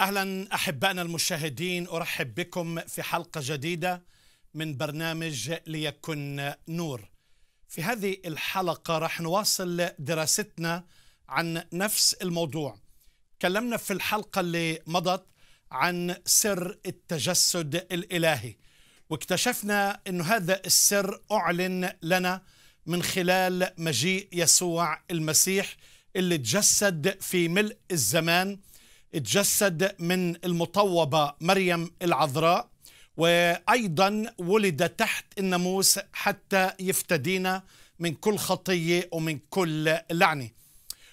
اهلا احبائنا المشاهدين ارحب بكم في حلقه جديده من برنامج ليكن نور. في هذه الحلقه راح نواصل دراستنا عن نفس الموضوع. تكلمنا في الحلقه اللي مضت عن سر التجسد الالهي واكتشفنا انه هذا السر اعلن لنا من خلال مجيء يسوع المسيح اللي تجسد في ملء الزمان تجسد من المطوبة مريم العذراء وأيضا ولد تحت الناموس حتى يفتدينا من كل خطية ومن كل لعنة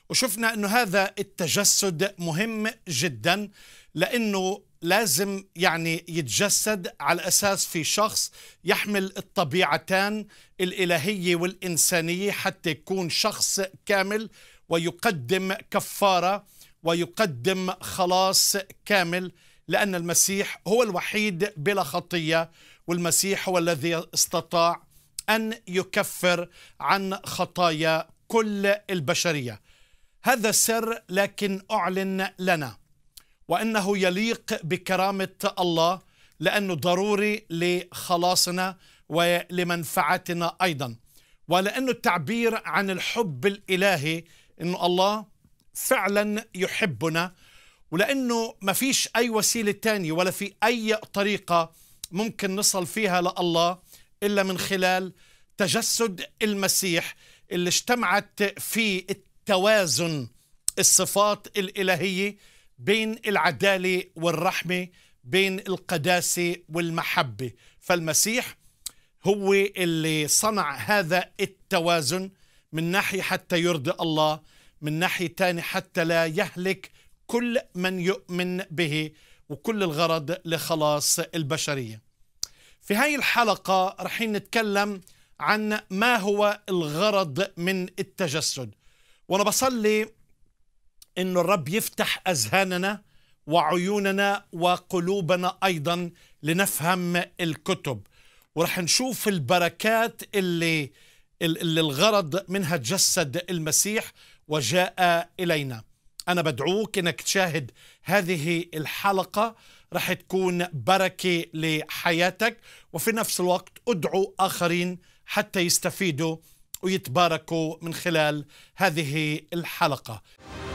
وشفنا أنه هذا التجسد مهم جدا لأنه لازم يعني يتجسد على أساس في شخص يحمل الطبيعتان الإلهية والإنسانية حتى يكون شخص كامل ويقدم كفارة ويقدم خلاص كامل لأن المسيح هو الوحيد بلا خطية والمسيح هو الذي استطاع أن يكفر عن خطايا كل البشرية هذا سر لكن أعلن لنا وأنه يليق بكرامة الله لأنه ضروري لخلاصنا ولمنفعتنا أيضا ولأنه التعبير عن الحب الإلهي أن الله فعلا يحبنا ولأنه ما فيش أي وسيلة تانية ولا في أي طريقة ممكن نصل فيها لله إلا من خلال تجسد المسيح اللي اجتمعت فيه التوازن الصفات الإلهية بين العدالة والرحمة بين القداسة والمحبة فالمسيح هو اللي صنع هذا التوازن من ناحية حتى يرضي الله من ناحية تانية حتى لا يهلك كل من يؤمن به وكل الغرض لخلاص البشرية في هاي الحلقة رحين نتكلم عن ما هو الغرض من التجسد وأنا بصلي أن الرب يفتح أذهاننا وعيوننا وقلوبنا أيضا لنفهم الكتب ورح نشوف البركات اللي اللي الغرض منها تجسد المسيح وجاء إلينا أنا بدعوك أنك تشاهد هذه الحلقة رح تكون بركة لحياتك وفي نفس الوقت ادعو آخرين حتى يستفيدوا ويتباركوا من خلال هذه الحلقة